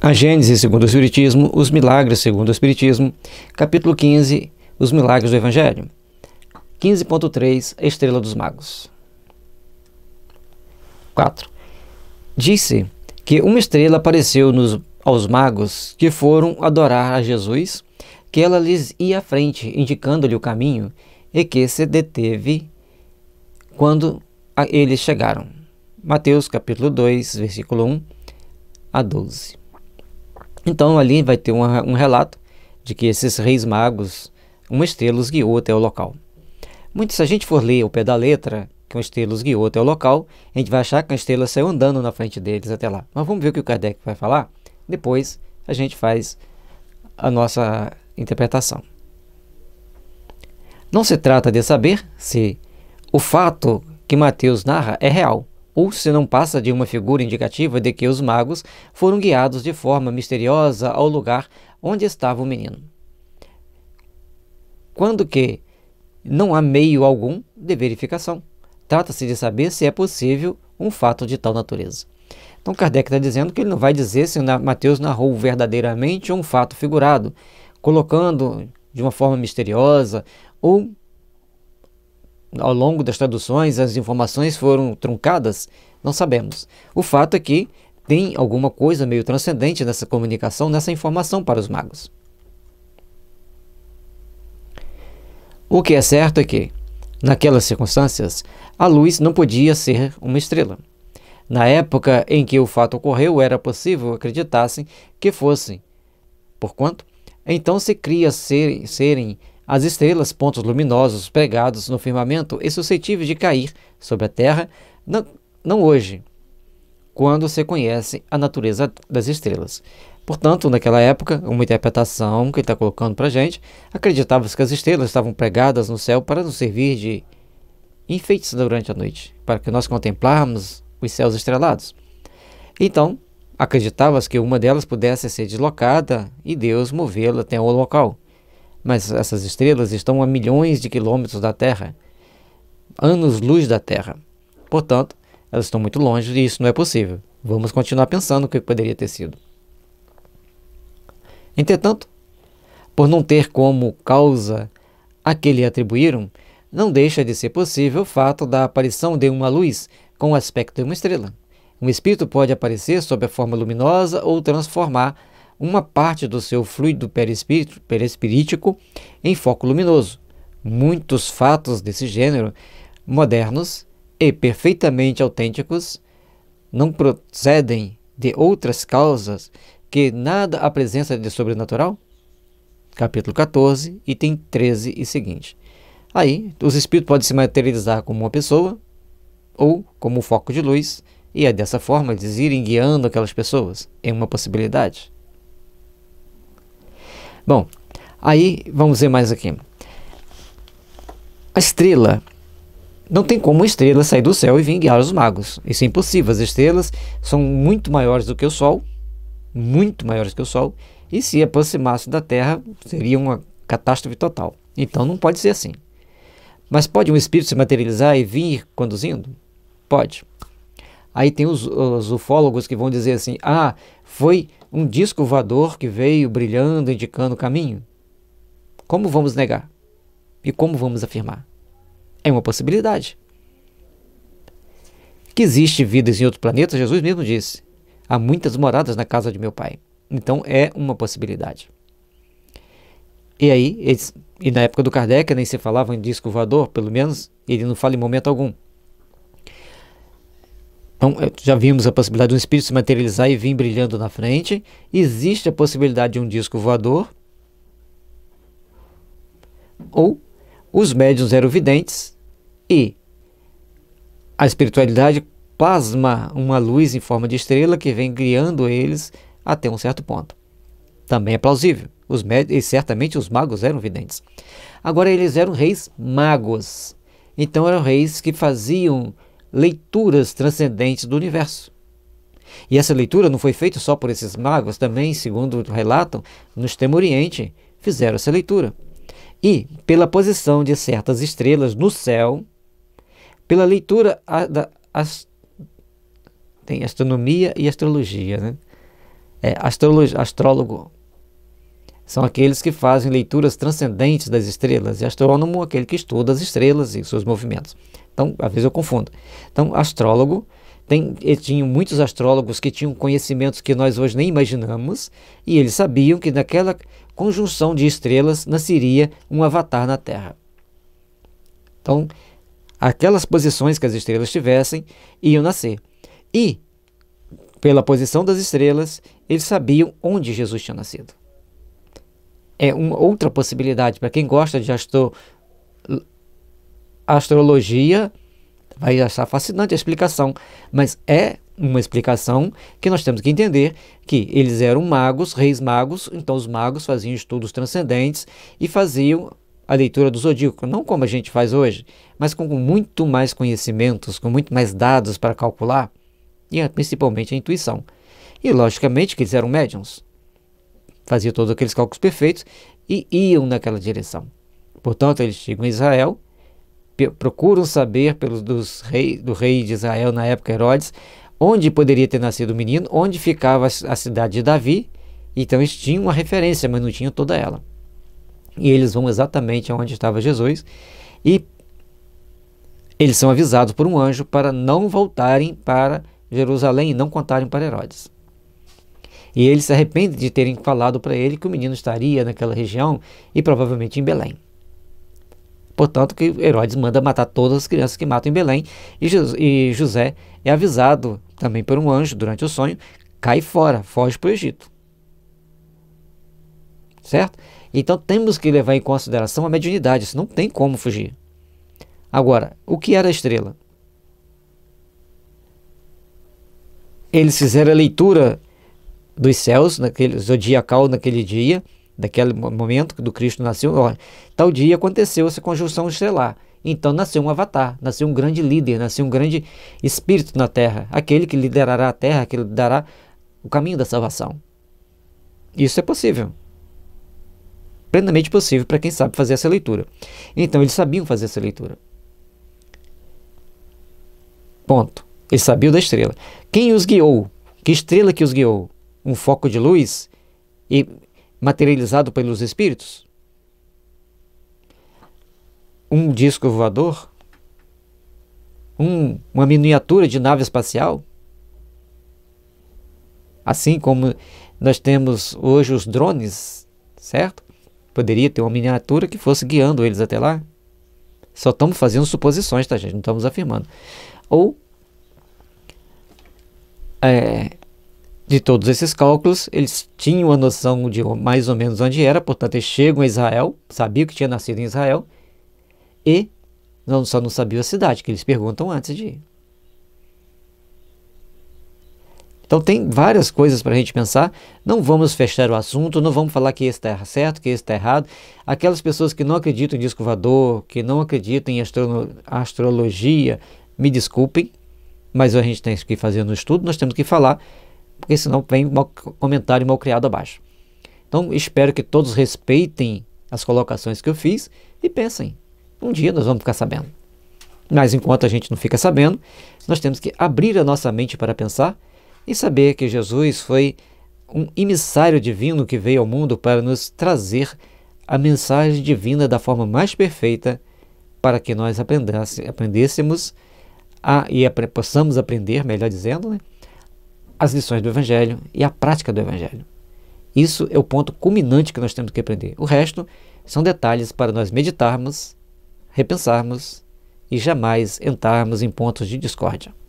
A Gênese segundo o Espiritismo, os milagres segundo o Espiritismo, capítulo 15, os milagres do Evangelho. 15.3 Estrela dos Magos. 4. Disse que uma estrela apareceu nos, aos magos que foram adorar a Jesus, que ela lhes ia à frente, indicando-lhe o caminho, e que se deteve quando eles chegaram. Mateus capítulo 2, versículo 1 a 12. Então ali vai ter uma, um relato de que esses reis magos, uma estrela os guiou até o local. Muito, se a gente for ler ao pé da letra que uma estrela os guiou até o local, a gente vai achar que a estrela saiu andando na frente deles até lá. Mas vamos ver o que o Kardec vai falar? Depois a gente faz a nossa interpretação. Não se trata de saber se o fato que Mateus narra é real, ou se não passa de uma figura indicativa de que os magos foram guiados de forma misteriosa ao lugar onde estava o menino. Quando que não há meio algum de verificação. Trata-se de saber se é possível um fato de tal natureza. Então Kardec está dizendo que ele não vai dizer se Mateus narrou verdadeiramente um fato figurado, colocando de uma forma misteriosa ou ao longo das traduções as informações foram truncadas? Não sabemos. O fato é que tem alguma coisa meio transcendente nessa comunicação, nessa informação para os magos. O que é certo é que, naquelas circunstâncias, a luz não podia ser uma estrela. Na época em que o fato ocorreu, era possível acreditassem que fossem. Porquanto, então se cria serem as estrelas, pontos luminosos pregados no firmamento e suscetíveis de cair sobre a Terra, não, não hoje, quando se conhece a natureza das estrelas. Portanto, naquela época, uma interpretação que ele está colocando para a gente, acreditava que as estrelas estavam pregadas no céu para nos servir de enfeites durante a noite, para que nós contemplarmos os céus estrelados. Então, acreditava que uma delas pudesse ser deslocada e Deus movê-la até o local mas essas estrelas estão a milhões de quilômetros da Terra, anos-luz da Terra. Portanto, elas estão muito longe e isso não é possível. Vamos continuar pensando o que poderia ter sido. Entretanto, por não ter como causa a que lhe atribuíram, não deixa de ser possível o fato da aparição de uma luz com o aspecto de uma estrela. Um espírito pode aparecer sob a forma luminosa ou transformar uma parte do seu fluido perispirítico em foco luminoso. Muitos fatos desse gênero, modernos e perfeitamente autênticos, não procedem de outras causas que nada a presença de sobrenatural? Capítulo 14, item 13 e seguinte. Aí, os espíritos podem se materializar como uma pessoa ou como um foco de luz, e é dessa forma eles irem guiando aquelas pessoas. É uma possibilidade. Bom, aí vamos ver mais aqui. A estrela. Não tem como uma estrela sair do céu e vir guiar os magos. Isso é impossível. As estrelas são muito maiores do que o Sol. Muito maiores que o Sol. E se aproximasse da Terra, seria uma catástrofe total. Então não pode ser assim. Mas pode um espírito se materializar e vir conduzindo? Pode. Aí tem os, os ufólogos que vão dizer assim: ah, foi um disco voador que veio brilhando, indicando o caminho. Como vamos negar? E como vamos afirmar? É uma possibilidade. Que existe vidas em outro planeta, Jesus mesmo disse. Há muitas moradas na casa de meu pai. Então é uma possibilidade. E aí, eles, e na época do Kardec nem se falava em disco voador, pelo menos ele não fala em momento algum. Então, eh, já vimos a possibilidade de um espírito se materializar e vir brilhando na frente. Existe a possibilidade de um disco voador. Ou os médiuns eram videntes e a espiritualidade plasma uma luz em forma de estrela que vem guiando eles até um certo ponto. Também é plausível. Os médios, e certamente os magos eram videntes. Agora, eles eram reis magos. Então, eram reis que faziam leituras transcendentes do universo. E essa leitura não foi feita só por esses magos, também, segundo relatam, no Extremo Oriente fizeram essa leitura. E pela posição de certas estrelas no céu, pela leitura a, da as, tem astronomia e astrologia, né? É, astrólogo são aqueles que fazem leituras transcendentes das estrelas, e astrônomo, aquele que estuda as estrelas e seus movimentos. Então, às vezes eu confundo. Então, astrólogo, tem, eh, tinham muitos astrólogos que tinham conhecimentos que nós hoje nem imaginamos, e eles sabiam que naquela conjunção de estrelas nasceria um avatar na Terra. Então, aquelas posições que as estrelas tivessem iam nascer. E, pela posição das estrelas, eles sabiam onde Jesus tinha nascido é uma outra possibilidade. Para quem gosta de astro, astrologia, vai achar fascinante a explicação, mas é uma explicação que nós temos que entender que eles eram magos, reis magos, então os magos faziam estudos transcendentes e faziam a leitura do zodíaco, não como a gente faz hoje, mas com muito mais conhecimentos, com muito mais dados para calcular e é principalmente a intuição. E logicamente que eles eram médiums fazia todos aqueles cálculos perfeitos e iam naquela direção. Portanto, eles chegam a Israel, procuram saber pelos dos rei, do rei de Israel na época Herodes, onde poderia ter nascido o menino, onde ficava a cidade de Davi. Então eles tinham uma referência, mas não tinham toda ela. E eles vão exatamente aonde estava Jesus e eles são avisados por um anjo para não voltarem para Jerusalém e não contarem para Herodes. E ele se arrepende de terem falado para ele que o menino estaria naquela região e provavelmente em Belém. Portanto, que Herodes manda matar todas as crianças que matam em Belém, e, José é avisado também por um anjo durante o sonho, cai fora, foge para o Egito. Certo? Então temos que levar em consideração a mediunidade, não tem como fugir. Agora, o que era a estrela? Eles fizeram a leitura dos céus, naquele zodiacal naquele dia, daquele momento que do Cristo nasceu, ó, tal dia aconteceu essa conjunção estelar. Então nasceu um avatar, nasceu um grande líder, nasceu um grande espírito na terra, aquele que liderará a terra, que dará o caminho da salvação. Isso é possível. Plenamente possível para quem sabe fazer essa leitura. Então eles sabiam fazer essa leitura. Ponto. Eles sabiam da estrela. Quem os guiou? Que estrela que os guiou? um foco de luz e materializado pelos espíritos? Um disco voador? Um, uma miniatura de nave espacial? Assim como nós temos hoje os drones, certo? Poderia ter uma miniatura que fosse guiando eles até lá. Só estamos fazendo suposições, tá, gente? Não estamos afirmando. Ou é, de todos esses cálculos, eles tinham a noção de mais ou menos onde era, portanto, eles chegam a Israel, sabiam que tinha nascido em Israel, e não, só não sabiam a cidade, que eles perguntam antes de ir. Então, tem várias coisas para a gente pensar. Não vamos fechar o assunto, não vamos falar que esse está certo, que esse está errado. Aquelas pessoas que não acreditam em disco voador, que não acreditam em astro astrologia, me desculpem, mas a gente tem que fazer no estudo, nós temos que falar porque senão vem um comentário mal criado abaixo. Então espero que todos respeitem as colocações que eu fiz e pensem. Um dia nós vamos ficar sabendo. Mas enquanto a gente não fica sabendo, nós temos que abrir a nossa mente para pensar e saber que Jesus foi um emissário divino que veio ao mundo para nos trazer a mensagem divina da forma mais perfeita para que nós aprendesse, aprendêssemos a, e possamos aprender, melhor dizendo, né? as lições do Evangelho e a prática do Evangelho. Isso é o ponto culminante que nós temos que aprender. O resto são detalhes para nós meditarmos, repensarmos e jamais entrarmos em pontos de discórdia.